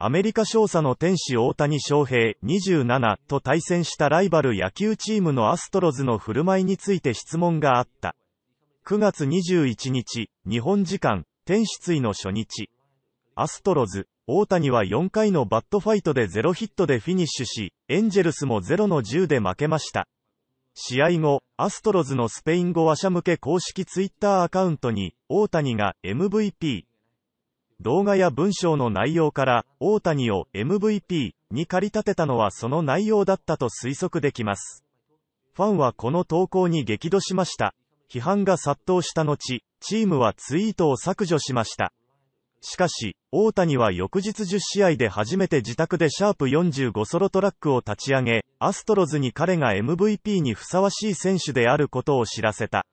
アメリカ少佐の天使大谷翔平27と対戦したライバル野球チームのアストロズの振る舞いについて質問があった。9月21日、日本時間、天使追の初日。アストロズ、大谷は4回のバットファイトで0ヒットでフィニッシュし、エンジェルスも0の10で負けました。試合後、アストロズのスペイン語話者向け公式ツイッターアカウントに、大谷が MVP、動画や文章の内容から、大谷を MVP に駆り立てたのはその内容だったと推測できます。ファンはこの投稿に激怒しました。批判が殺到した後、チームはツイートを削除しました。しかし、大谷は翌日10試合で初めて自宅でシャープ45ソロトラックを立ち上げ、アストロズに彼が MVP にふさわしい選手であることを知らせた。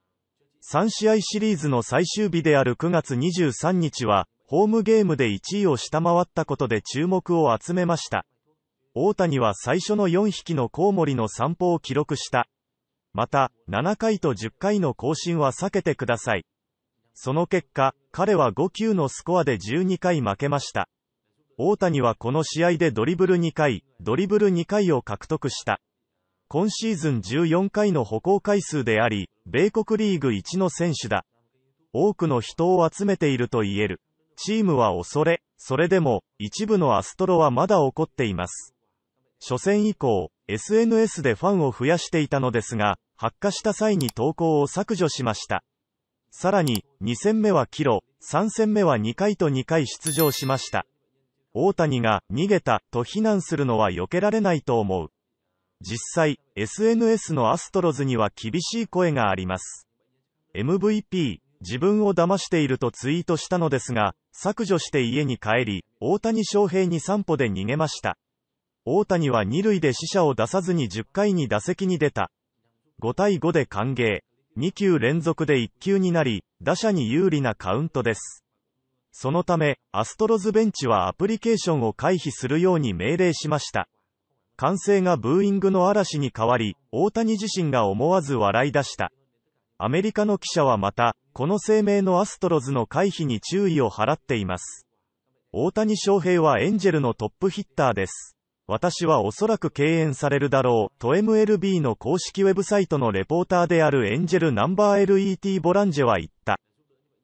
3試合シリーズの最終日である9月23日は、ホームゲームで1位を下回ったことで注目を集めました。大谷は最初の4匹のコウモリの散歩を記録した。また、7回と10回の更新は避けてください。その結果、彼は5球のスコアで12回負けました。大谷はこの試合でドリブル2回、ドリブル2回を獲得した。今シーズン14回の歩行回数であり、米国リーグ1の選手だ。多くの人を集めていると言える。チームは恐れ、それでも、一部のアストロはまだ怒っています。初戦以降、SNS でファンを増やしていたのですが、発火した際に投稿を削除しました。さらに、2戦目はキロ、3戦目は2回と2回出場しました。大谷が、逃げた、と非難するのは避けられないと思う。実際、SNS のアストロズには厳しい声があります。MVP、自分を騙しているとツイートしたのですが、削除して家に帰り、大谷翔平に散歩で逃げました。大谷は2塁で死者を出さずに10回に打席に出た。5対5で歓迎。2球連続で1球になり、打者に有利なカウントです。そのため、アストロズベンチはアプリケーションを回避するように命令しました。歓声がブーイングの嵐に変わり、大谷自身が思わず笑い出した。アメリカの記者はまた、この声明のアストロズの回避に注意を払っています。大谷翔平はエンジェルのトップヒッターです。私はおそらく敬遠されるだろう、と MLB の公式ウェブサイトのレポーターであるエンジェルナンバー LET ボランジェは言った。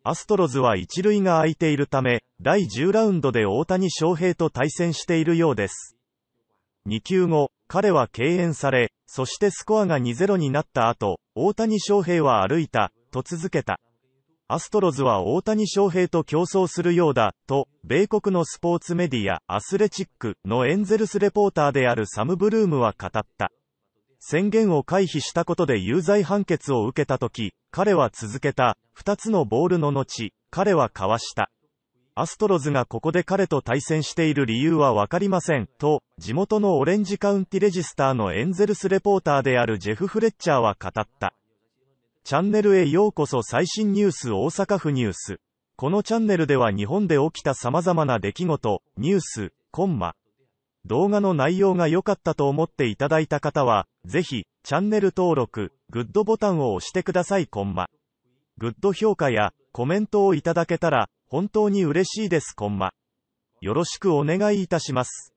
アストロズは一塁が空いているため、第10ラウンドで大谷翔平と対戦しているようです。2球後、彼は敬遠され、そしてスコアが2-0になった後、大谷翔平は歩いた、と続けた。アストロズは大谷翔平と競争するようだ、と、米国のスポーツメディア、アスレチックのエンゼルスレポーターであるサム・ブルームは語った。宣言を回避したことで有罪判決を受けたとき、彼は続けた、二つのボールの後、彼は交わした。アストロズがここで彼と対戦している理由はわかりません、と、地元のオレンジカウンティレジスターのエンゼルスレポーターであるジェフ・フレッチャーは語った。チャンネルへようこそ最新ニュース大阪府ニュース。このチャンネルでは日本で起きた様々な出来事、ニュース、コンマ。動画の内容が良かったと思っていただいた方は、ぜひ、チャンネル登録、グッドボタンを押してくださいコンマ。グッド評価やコメントをいただけたら、本当に嬉しいですコンマ。よろしくお願いいたします。